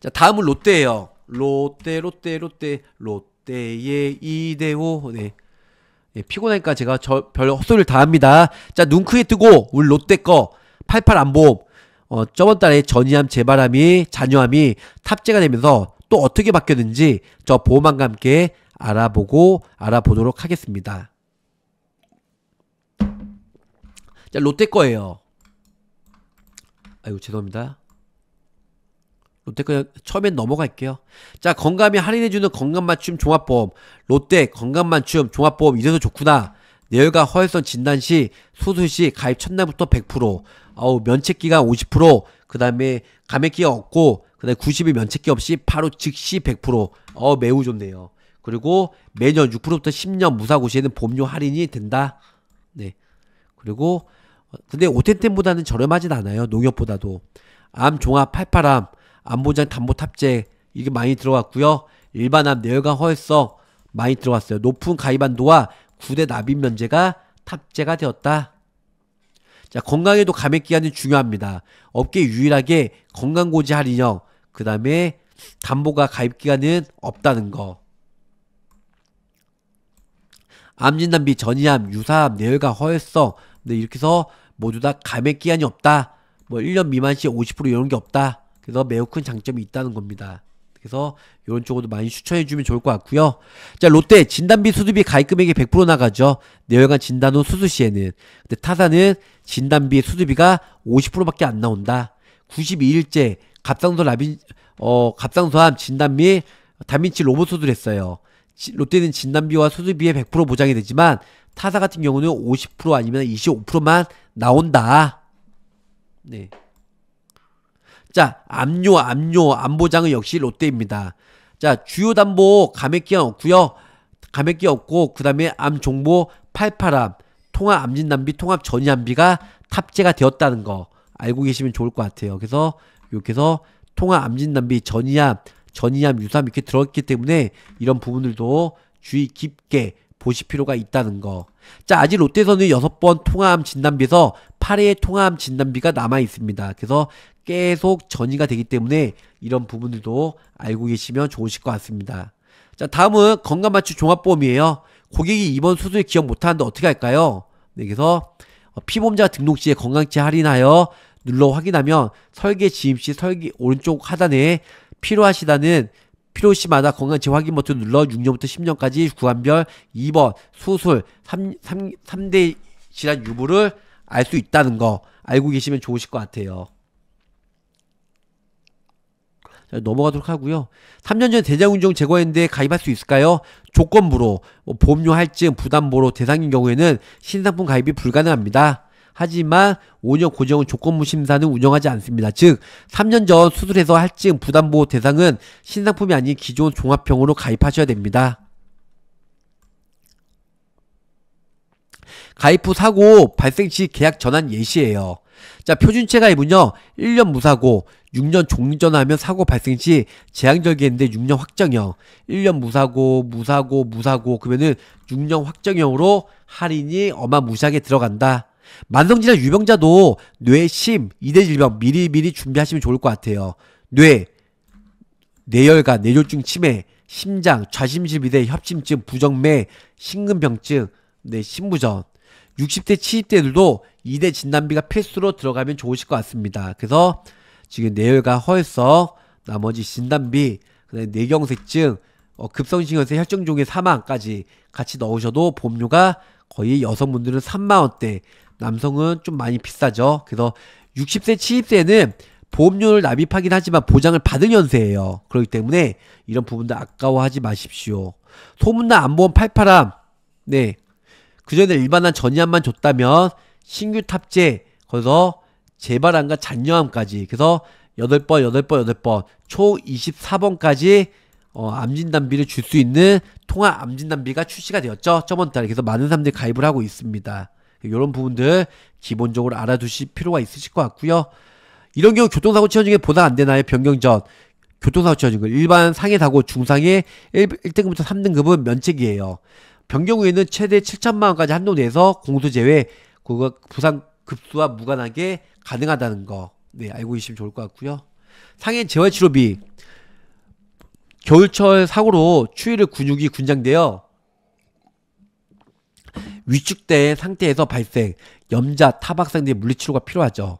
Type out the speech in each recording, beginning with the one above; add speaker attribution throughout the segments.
Speaker 1: 자, 다음은 롯데예요. 롯데, 롯데, 롯데, 롯데의 이대호. 네. 예, 피곤하니까 제가 저, 별 헛소리를 다 합니다. 자, 눈 크게 뜨고, 우리 롯데 거, 88 안보험. 어, 저번 달에 전이암, 재발암이, 잔여암이 탑재가 되면서 또 어떻게 바뀌었는지 저 보험안과 함께 알아보고, 알아보도록 하겠습니다. 자, 롯데 거예요. 아이고, 죄송합니다. 롯데 거 처음엔 넘어갈게요. 자, 건강이 할인해주는 건강맞춤 종합보험. 롯데 건강맞춤 종합보험 이래서 좋구나. 내열과 허혈성 진단 시, 수술 시 가입 첫날부터 100%, 아우 면책기간 50%, 그 다음에 감액기가 없고, 그 다음에 90일 면책기 없이 바로 즉시 100%. 어 매우 좋네요. 그리고 매년 6%부터 10년 무사고시에는 보험료 할인이 된다. 네. 그리고 근데 오텐텐보다는 저렴하진 않아요. 농협보다도. 암 종합 팔팔암 안보장 담보 탑재 이게 많이 들어갔고요. 일반암 내열과 허혈성 많이 들어갔어요. 높은 가입안도와 구대 납입 면제가 탑재가 되었다. 자, 건강에도 감액 기한이 중요합니다. 업계 유일하게 건강고지 할인형, 그 다음에 담보가 가입 기간은 없다는 거. 암진단비, 전이암, 유사암, 내열과 허혈성. 근데 이렇게 해서 모두 다 감액 기한이 없다. 뭐 1년 미만 시 50% 이런 게 없다. 그래서 매우 큰 장점이 있다는 겁니다. 그래서 이런 쪽으로 많이 추천해 주면 좋을 것 같고요. 자 롯데 진단비 수수비 가입금액이 100% 나가죠. 내열관 진단 후수술 시에는 근데 타사는 진단비 수수비가 50%밖에 안 나온다. 92일째 갑상선 라빈 어 갑상선암 진단 및 다민치 로봇 수술했어요. 롯데는 진단비와 수술비의100% 보장이 되지만 타사 같은 경우는 50% 아니면 25%만 나온다. 네. 자, 압류, 압류, 암보장은 역시 롯데입니다. 자, 주요 담보 감액기한 없고요. 감액기 없고 그다음에 암 종보 88암, 통합 암진단비, 통합 전이암비가 탑재가 되었다는 거 알고 계시면 좋을 것 같아요. 그래서 이렇게 해서 통합 암진단비, 전이암, 전이암, 유삼 이렇게 들어있기 때문에 이런 부분들도 주의 깊게 보실 필요가 있다는 거. 자, 아직 롯데에서는 6번 통화암 진단비에서 8회의 통화암 진단비가 남아 있습니다. 그래서 계속 전이가 되기 때문에 이런 부분들도 알고 계시면 좋으실 것 같습니다. 자, 다음은 건강맞춤 종합보험이에요. 고객이 이번 수술 기억 못하는데 어떻게 할까요? 네, 그래서 어, 피보험자 등록 시에 건강치 할인하여 눌러 확인하면 설계 지임 시 설계 오른쪽 하단에 필요하시다는 필요시마다 건강체 확인 버튼 눌러 6년부터 10년까지 구간별 2번 수술 3, 3, 3대 질환 유무를 알 수 있다는 거 알고 계시면 좋으실 것 같아요. 넘어가도록 하고요. 3년 전 대장운종 제거했는데 가입할 수 있을까요? 조건부로 뭐 보험료 할증 부담보로 대상인 경우에는 신상품 가입이 불가능합니다. 하지만 5년 고정은 조건부 심사는 운영하지 않습니다. 즉 3년 전 수술해서 할증 부담보호 대상은 신상품이 아닌 기존 종합형으로 가입하셔야 됩니다. 가입 후 사고 발생 시 계약 전환 예시예요. 자, 표준체 가입은요, 1년 무사고, 6년 종전하면 사고 발생 시 재항절개인데 6년 확정형, 1년 무사고, 무사고, 무사고, 그러면은 6년 확정형으로 할인이 어마무시하게 들어간다. 만성질환 유병자도 뇌, 심, 이대 질병 미리 미리 준비하시면 좋을 것 같아요. 뇌, 뇌혈관, 뇌졸중, 치매, 심장, 좌심실비대, 협심증, 부정맥, 심근병증, 네, 심부전. 60대, 70대들도 이대 진단비가 필수로 들어가면 좋으실 것 같습니다. 그래서 지금 뇌혈관 허혈성, 나머지 진단비, 그다음에 뇌경색증, 어, 급성신경세 혈증 종의 사망까지 같이 넣으셔도 보험료가 거의 여성분들은 3만원대, 남성은 좀 많이 비싸죠. 그래서 60세, 70세는 보험료를 납입하긴 하지만 보장을 받은 연세예요. 그렇기 때문에 이런 부분도 아까워하지 마십시오. 소문난 안보험 팔팔함. 네. 그전에 일반한 전이암만 줬다면 신규 탑재, 거기서 재발암과 잔여암까지 그래서 8번, 8번, 8번 총 24번까지 어, 암진단비를 줄 수 있는 통화 암진단비가 출시가 되었죠. 저번 달에 그래서 많은 사람들이 가입을 하고 있습니다. 이런 부분들 기본적으로 알아두실 필요가 있으실 것 같고요. 이런 경우 교통사고 치원 중에 보다안 되나요? 변경 전 교통사고 치원 중 일반 상해 사고 중상해 1, 1등급부터 3등급은 면책이에요. 변경 후에는 최대 7천만 원까지 한도 내서 공수 제외 그거 부상 급수와 무관하게 가능하다는 거. 네, 알고 계시면 좋을 것 같고요. 상해 재활치료비 겨울철 사고로 추위를 근육이 군장되어 위축된 상태에서 발생, 염자, 타박상 등의 물리치료가 필요하죠.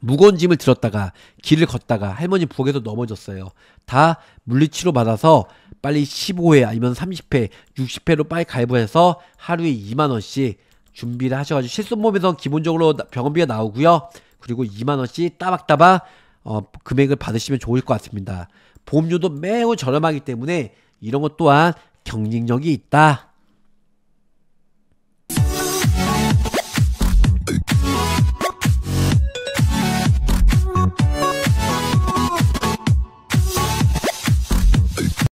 Speaker 1: 무거운 짐을 들었다가 길을 걷다가 할머니 부엌에서 넘어졌어요. 다 물리치료 받아서 빨리 15회 아니면 30회, 60회로 빨리 가입해서 하루에 2만 원씩 준비를 하셔가지고 실손보험에서 기본적으로 병원비가 나오고요. 그리고 2만 원씩 따박따박 어, 금액을 받으시면 좋을 것 같습니다. 보험료도 매우 저렴하기 때문에 이런 것 또한 경쟁력이 있다